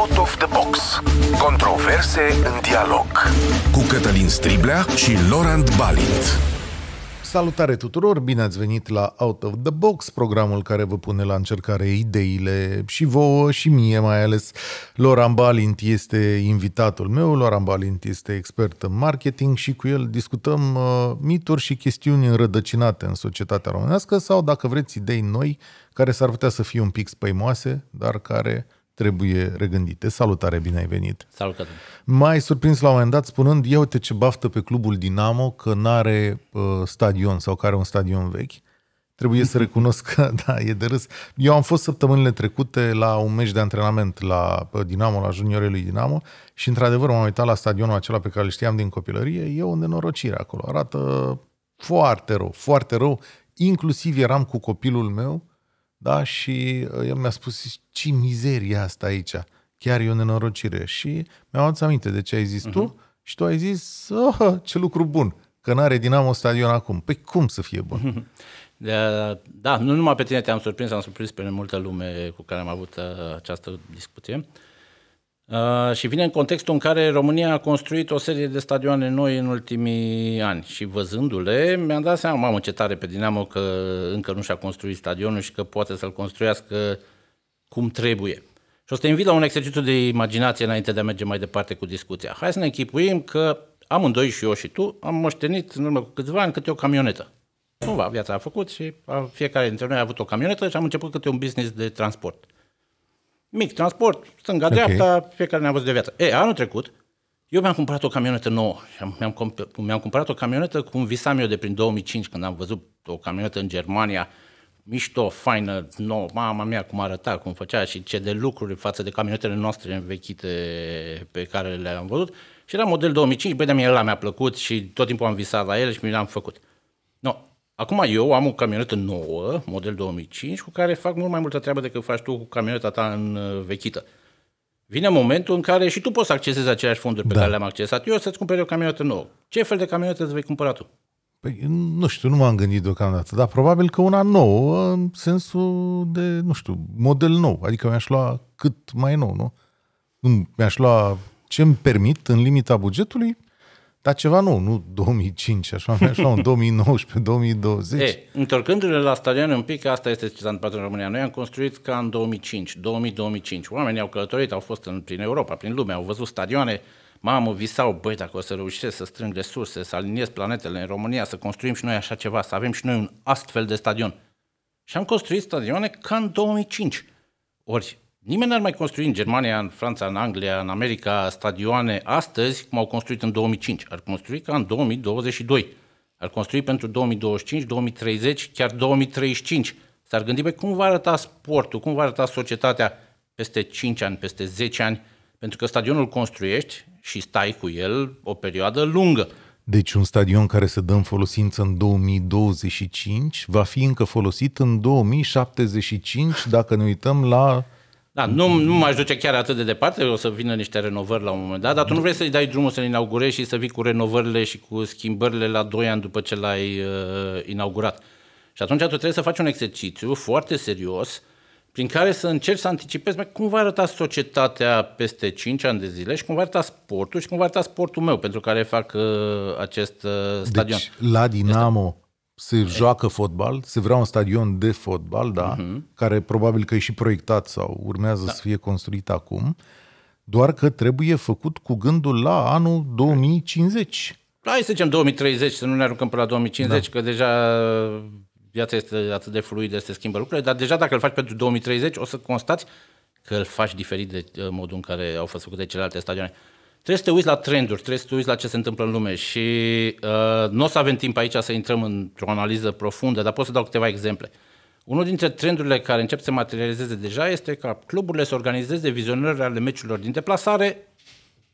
Out of the Box. Controverse în dialog. Cu Cătălin Striblea și Laurent Balint. Salutare tuturor, bine ați venit la Out of the Box, programul care vă pune la încercare ideile și vouă și mie mai ales. Loran Balint este invitatul meu, Loran Balint este expert în marketing și cu el discutăm uh, mituri și chestiuni înrădăcinate în societatea românească sau dacă vreți idei noi care s-ar putea să fie un pic spăimoase, dar care trebuie regândite. Salutare, bine ai venit! Salutare! Mai surprins la un moment dat spunând, ia uite ce baftă pe clubul Dinamo că n-are uh, stadion sau că are un stadion vechi. Trebuie să recunosc că, da, e de râs. Eu am fost săptămânile trecute la un meci de antrenament la uh, Dinamo, la juniorii lui Dinamo și, într-adevăr, m-am uitat la stadionul acela pe care îl știam din copilărie. E o nenorocire acolo. Arată foarte rău, foarte rău. Inclusiv eram cu copilul meu da? Și uh, el mi-a spus, ce mizerie asta aici, chiar e o nenorocire. Și mi-am adus aminte de ce ai zis uh-huh. tu mhm. și tu ai zis, oh, ce lucru bun, că n-are Dinamo stadion acum. Păi cum să fie bun? Da, da, nu numai pe tine te-am surprins, am surprins pe multă lume cu care am avut uh, această discuție. Uh, și vine în contextul în care România a construit o serie de stadioane noi în ultimii ani și văzându-le mi-am dat seama, mamă ce tare pe Dinamo că încă nu și-a construit stadionul și că poate să-l construiască cum trebuie. Și o să te invit la un exercițiu de imaginație înainte de a merge mai departe cu discuția. Hai să ne închipuim că amândoi și eu și tu am moștenit în urmă cu câțiva ani câte o camionetă. Cumva viața a făcut și fiecare dintre noi a avut o camionetă și am început câte un business de transport mic transport, stânga-dreapta, okay. fiecare ne-a văzut de viață. E, anul trecut, eu mi-am cumpărat o camionetă nouă. Mi-am, comp- mi-am cumpărat o camionetă cum visam eu de prin 2005, când am văzut o camionetă în Germania, mișto, faină, nouă, mama mea cum arăta, cum făcea și ce de lucruri față de camionetele noastre învechite pe care le-am văzut. Și era model 2005, băi, de mie ăla mi-a plăcut și tot timpul am visat la el și mi l-am făcut. No, Acum eu am o camionetă nouă, model 2005, cu care fac mult mai multă treabă decât faci tu cu camioneta ta învechită. Uh, Vine momentul în care și tu poți să accesezi aceleași fonduri pe da. care le-am accesat eu, să-ți cumperi o camionetă nouă. Ce fel de camionetă îți vei cumpăra tu? Păi, nu știu, nu m-am gândit deocamdată, dar probabil că una nouă, în sensul de, nu știu, model nou. Adică mi-aș lua cât mai nou, nu? Mi-aș lua ce îmi permit în limita bugetului, dar ceva nou, nu 2005, așa, așa în 2019, 2020. Ei, întorcându-ne la stadion un pic, asta este ce s-a întâmplat în România. Noi am construit ca în 2005, 2005 Oamenii au călătorit, au fost în, prin Europa, prin lume, au văzut stadioane, mamă, visau, băi, dacă o să reușesc să strâng resurse, să aliniez planetele în România, să construim și noi așa ceva, să avem și noi un astfel de stadion. Și am construit stadioane ca în 2005. Ori Nimeni n-ar mai construi în Germania, în Franța, în Anglia, în America stadioane astăzi cum au construit în 2005. Ar construi ca în 2022. Ar construi pentru 2025, 2030, chiar 2035. S-ar gândi, pe cum va arăta sportul, cum va arăta societatea peste 5 ani, peste 10 ani, pentru că stadionul construiești și stai cu el o perioadă lungă. Deci un stadion care se dă în folosință în 2025 va fi încă folosit în 2075 dacă ne uităm la da, nu, nu m-aș duce chiar atât de departe, o să vină niște renovări la un moment dat, dar tu nu vrei să-i dai drumul să-l inaugurezi și să vii cu renovările și cu schimbările la 2 ani după ce l-ai uh, inaugurat. Și atunci tu trebuie să faci un exercițiu foarte serios prin care să încerci să anticipezi mai cum va arăta societatea peste 5 ani de zile și cum va arăta sportul și cum va arăta sportul meu pentru care fac uh, acest uh, stadion. Deci, la Dinamo... Este se joacă fotbal, se vrea un stadion de fotbal, da, uh-huh. care probabil că e și proiectat sau urmează da. să fie construit acum, doar că trebuie făcut cu gândul la anul 2050. Hai să zicem 2030, să nu ne aruncăm până la 2050, da. că deja viața este atât de fluidă, se schimbă lucrurile, dar deja dacă îl faci pentru 2030, o să constați că îl faci diferit de uh, modul în care au fost făcute celelalte stadioane. Trebuie să te uiți la trenduri, trebuie să te uiți la ce se întâmplă în lume și uh, nu o să avem timp aici să intrăm într-o analiză profundă, dar pot să dau câteva exemple. Unul dintre trendurile care încep să se materializeze deja este ca cluburile să organizeze vizionări ale meciurilor din deplasare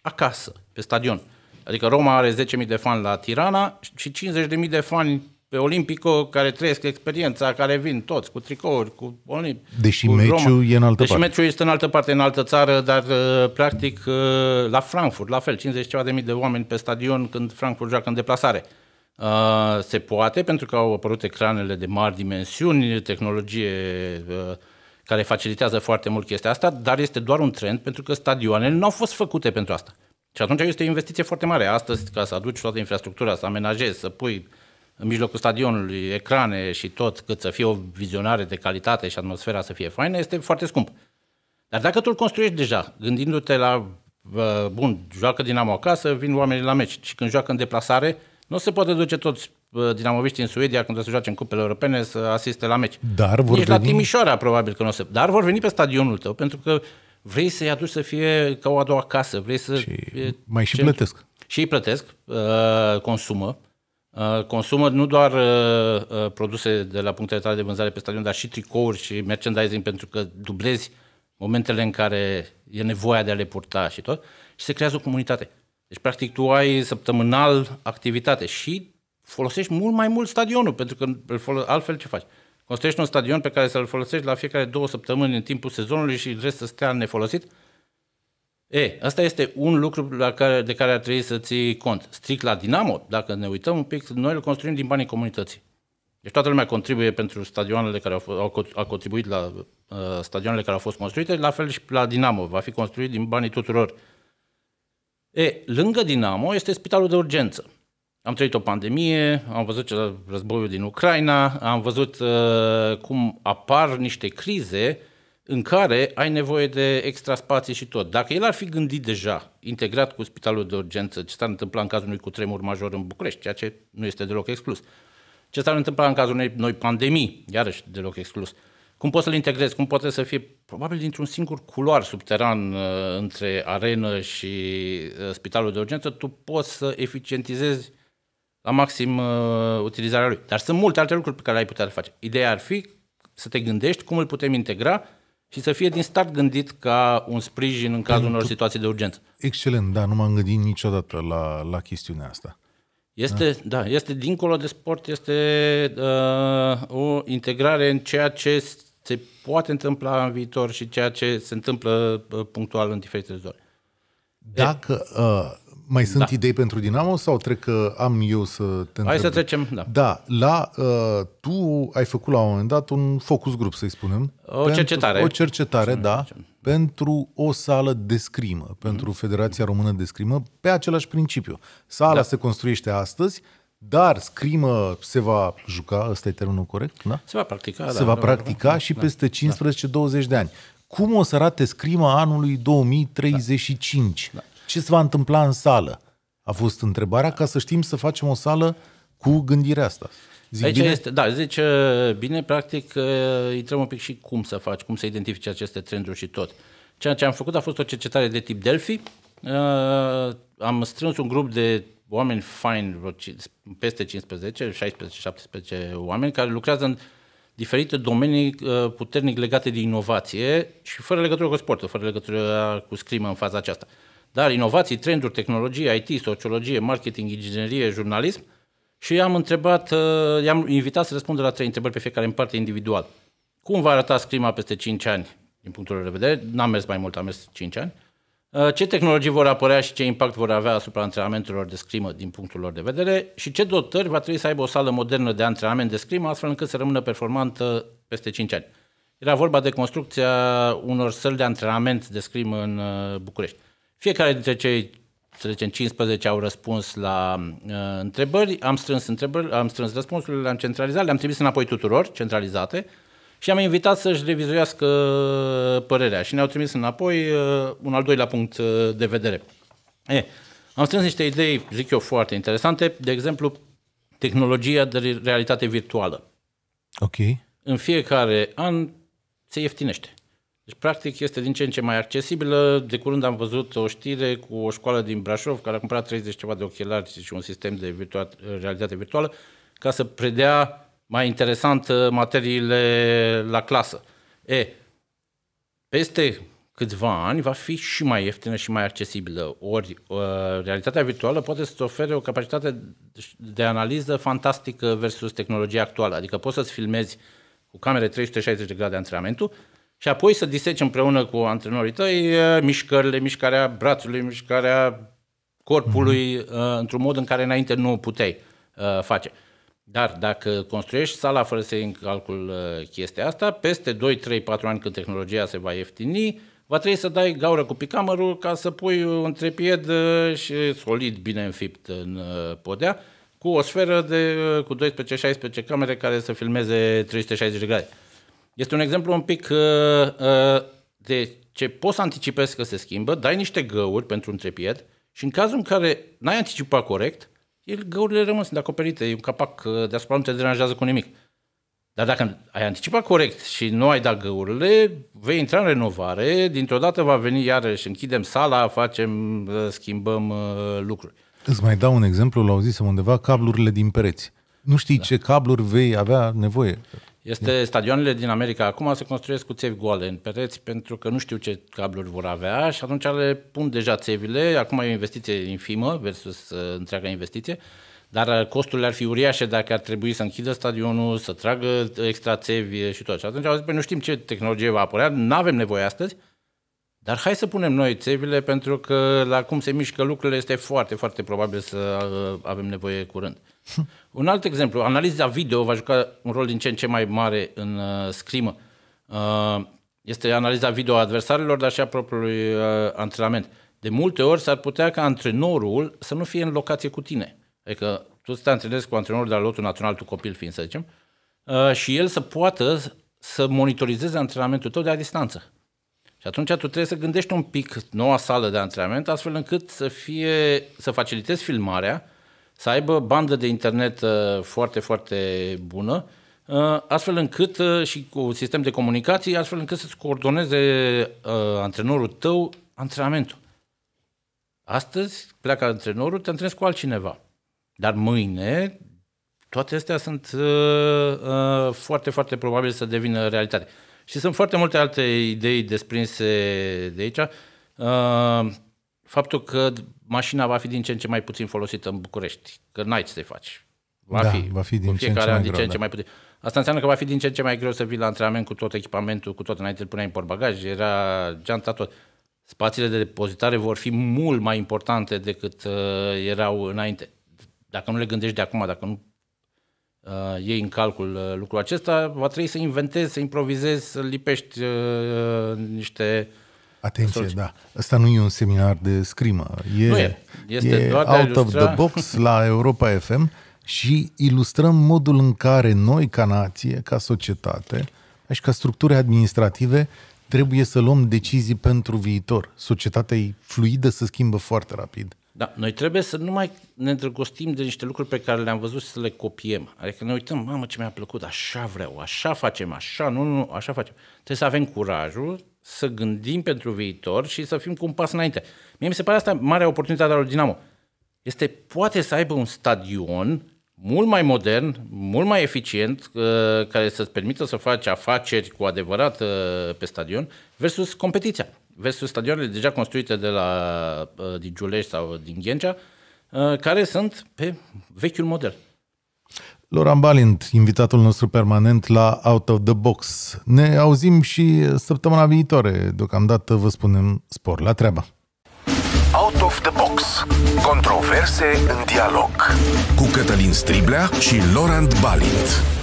acasă, pe stadion. Adică Roma are 10.000 de fani la Tirana și 50.000 de fani pe Olimpico care trăiesc experiența, care vin toți cu tricouri, cu Olimp. Deși cu meciul Roma. e în altă Deși parte. meciul este în altă parte, în altă țară, dar uh, practic uh, la Frankfurt, la fel, 50 ceva de mii de oameni pe stadion când Frankfurt joacă în deplasare. Uh, se poate pentru că au apărut ecranele de mari dimensiuni, tehnologie care facilitează foarte mult chestia asta, dar este doar un trend pentru că stadioanele nu au fost făcute pentru asta. Și atunci este o investiție foarte mare. Astăzi, ca să aduci toată infrastructura, să amenajezi, să pui în mijlocul stadionului, ecrane și tot, cât să fie o vizionare de calitate și atmosfera să fie faină, este foarte scump. Dar dacă tu îl construiești deja, gândindu-te la, bun, joacă Dinamo acasă, vin oamenii la meci și când joacă în deplasare, nu se poate duce toți dinamoviștii în Suedia când o să joace în cupele europene să asiste la meci. Dar vor Nici veni... la Timișoara probabil că nu o să... Dar vor veni pe stadionul tău pentru că vrei să-i aduci să fie ca o a doua casă. Vrei să... Și mai și plătesc. Și îi plătesc, uh, consumă. Uh, consumă nu doar uh, uh, produse de la punctele tale de vânzare pe stadion, dar și tricouri și merchandising, pentru că dublezi momentele în care e nevoia de a le purta și tot, și se creează o comunitate. Deci, practic, tu ai săptămânal activitate și folosești mult mai mult stadionul, pentru că altfel ce faci? Construiești un stadion pe care să-l folosești la fiecare două săptămâni în timpul sezonului și restul să stea nefolosit, E, asta este un lucru la care, de care ar trebui să ții cont. Strict la Dinamo, dacă ne uităm un pic, noi îl construim din banii comunității. Deci toată lumea contribuie pentru stadioanele care au, au au contribuit la uh, stadioanele care au fost construite, la fel și la Dinamo, va fi construit din banii tuturor. E, lângă Dinamo este spitalul de urgență. Am trăit o pandemie, am văzut războiul din Ucraina, am văzut uh, cum apar niște crize uh, în care ai nevoie de extra spații și tot. Dacă el ar fi gândit deja, integrat cu spitalul de urgență, ce s-ar întâmpla în cazul unui cutremur major în București, ceea ce nu este deloc exclus, ce s-ar întâmpla în cazul unei noi pandemii, iarăși deloc exclus, cum poți să-l integrezi, cum poate să fie probabil dintr-un singur culoar subteran uh, între arenă și uh, spitalul de urgență, tu poți să eficientizezi la maxim uh, utilizarea lui. Dar sunt multe alte lucruri pe care le ai putea le face. Ideea ar fi să te gândești cum îl putem integra și să fie din start gândit ca un sprijin în cazul unor situații de urgență. Excelent, da, nu m-am gândit niciodată la, la chestiunea asta. Este, da. da, este dincolo de sport, este uh, o integrare în ceea ce se poate întâmpla în viitor și ceea ce se întâmplă uh, punctual în diferite zone. Dacă uh, mai sunt da. idei pentru Dinamo sau trec că am eu să te întreb? Hai să trecem, da. Da, la, uh, tu ai făcut la un moment dat un focus grup, să-i spunem. O pentru, cercetare. O cercetare, da, pentru o sală de scrimă, pentru mm Federația Română de Scrimă, pe același principiu. Sala da. se construiește astăzi, dar scrimă se va juca, ăsta e termenul corect, da? Se va practica, da, Se da, va da, da. practica da, și da, peste 15-20 da. de ani. Cum o să arate scrima anului 2035? Da. Ce se va întâmpla în sală? A fost întrebarea ca să știm să facem o sală cu gândirea asta. Zic Aici bine? este, da, zice uh, bine, practic uh, intrăm un pic și cum să faci, cum să identifici aceste trenduri și tot. Ceea ce am făcut a fost o cercetare de tip Delphi. Uh, am strâns un grup de oameni fine, peste 15, 16, 17 oameni care lucrează în diferite domenii uh, puternic legate de inovație și fără legătură cu sportul, fără legătură cu scrima în faza aceasta. Uh, dar inovații, trenduri, tehnologie, IT, sociologie, marketing, inginerie, jurnalism și i-am întrebat, uh, i-am invitat să răspundă la trei întrebări pe fiecare în parte individual. Cum va arăta scrima peste 5 ani, din punctul de vedere? N-am mers mai mult, am mers 5 ani. Uh, ce tehnologii vor apărea și ce impact vor avea asupra antrenamentelor de scrimă din punctul lor de vedere și ce dotări va trebui să aibă o sală modernă de antrenament de scrimă astfel încât să rămână performantă peste 5 ani. Era vorba de construcția unor săli de antrenament de scrimă în uh, București. Fiecare dintre cei, să zicem, 15 au răspuns la uh, întrebări, am strâns, întrebări, am strâns răspunsurile, le-am centralizat, le-am trimis înapoi tuturor, centralizate, și am invitat să-și revizuiască părerea și ne-au trimis înapoi uh, un al doilea punct uh, de vedere. E, am strâns niște idei, zic eu, foarte interesante, de exemplu, tehnologia de realitate virtuală. Ok. În fiecare an se ieftinește. Deci, practic, este din ce în ce mai accesibilă. De curând am văzut o știre cu o școală din Brașov care a cumpărat 30 ceva de ochelari și un sistem de virtual, realitate virtuală ca să predea mai interesant uh, materiile la clasă. E, peste câțiva ani va fi și mai ieftină și mai accesibilă. Ori uh, realitatea virtuală poate să-ți ofere o capacitate de analiză fantastică versus tehnologia actuală. Adică poți să-ți filmezi cu camere 360 de grade antrenamentul, și apoi să diseci împreună cu antrenorii tăi eh, mișcările, mișcarea brațului, mișcarea corpului mm-hmm. într-un mod în care înainte nu puteai eh, face. Dar dacă construiești sala fără să în calcul chestia asta, peste 2, 3, 4 ani când tehnologia se va ieftini, va trebui să dai gaură cu picamărul ca să pui un trepied și solid, bine înfipt în podea, cu o sferă de, cu 12-16 camere care să filmeze 360 de grade. Este un exemplu un pic uh, uh, de ce poți să anticipezi că se schimbă, dai niște găuri pentru un trepied. și în cazul în care n-ai anticipat corect, el, găurile rămân sunt acoperite, e un capac uh, deasupra, nu te deranjează cu nimic. Dar dacă ai anticipat corect și nu ai dat găurile, vei intra în renovare, dintr-o dată va veni iarăși, închidem sala, facem, schimbăm lucruri. Îți mai dau un exemplu, l-au zis undeva, cablurile din pereți. Nu știi da. ce cabluri vei avea nevoie. Este stadioanele din America acum se construiesc cu țevi goale în pereți pentru că nu știu ce cabluri vor avea și atunci le pun deja țevile. Acum e o investiție infimă versus uh, întreaga investiție, dar uh, costurile ar fi uriașe dacă ar trebui să închidă stadionul, să tragă uh, extra țevi uh, și tot. Și atunci au zis, păi, nu știm ce tehnologie va apărea, nu avem nevoie astăzi, dar hai să punem noi țevile pentru că la cum se mișcă lucrurile este foarte, foarte probabil să avem nevoie curând. Un alt exemplu, analiza video va juca un rol din ce în ce mai mare în uh, scrimă. Uh, este analiza video a adversarilor, dar și a propriului uh, antrenament. De multe ori s-ar putea ca antrenorul să nu fie în locație cu tine. Adică tu să te antrenezi cu antrenorul de la lotul național, tu copil fiind, să zicem, uh, și el să poată să monitorizeze antrenamentul tău de la distanță. Și atunci tu trebuie să gândești un pic noua sală de antrenament, astfel încât să, fie, să facilitezi filmarea, să aibă bandă de internet uh, foarte, foarte bună, uh, astfel încât uh, și cu sistem de comunicații, astfel încât să-ți coordoneze antrenorul tău antrenamentul. Astăzi pleacă antrenorul, te antrenezi cu altcineva. Dar mâine toate astea sunt foarte, foarte probabil să devină realitate. Și sunt foarte multe alte idei desprinse de aici faptul că mașina va fi din ce în ce mai puțin folosită în București, că n-ai ce să-i faci. Va, da, fi, va fi din ce în ce mai, din greu, ce în ce da. mai puțin. Asta înseamnă că va fi din ce în ce mai greu să vii la antrenament cu tot echipamentul, cu tot. Înainte îl puneai în portbagaj, era geanta tot. Spațiile de depozitare vor fi mult mai importante decât uh, erau înainte. Dacă nu le gândești de acum, dacă nu uh, iei în calcul uh, lucrul acesta, va trebui să inventezi, să improvizezi, să lipești uh, niște uh, Atenție, da. Asta nu e un seminar de scrimă. E, nu e. Este e doar out de ilustra... of the box la Europa FM și ilustrăm modul în care noi, ca nație, ca societate și ca structuri administrative, trebuie să luăm decizii pentru viitor. Societatea e fluidă, se schimbă foarte rapid. Da, noi trebuie să nu mai ne îndrăgostim de niște lucruri pe care le-am văzut și să le copiem. Adică ne uităm, mamă ce mi-a plăcut, așa vreau, așa facem, așa, nu, nu, așa facem. Trebuie să avem curajul să gândim pentru viitor și să fim cu un pas înainte. Mie mi se pare asta marea oportunitate a lui Dinamo. Este, poate să aibă un stadion mult mai modern, mult mai eficient, uh, care să-ți permită să faci afaceri cu adevărat uh, pe stadion, versus competiția, versus stadioanele deja construite de la, uh, din Giulești sau din Ghencea, care sunt pe vechiul model. Loran Balint, invitatul nostru permanent la Out of the Box. Ne auzim și săptămâna viitoare. Deocamdată vă spunem spor la treabă. Out of the Box. Controverse în dialog. Cu Cătălin Striblea și Laurent Balint.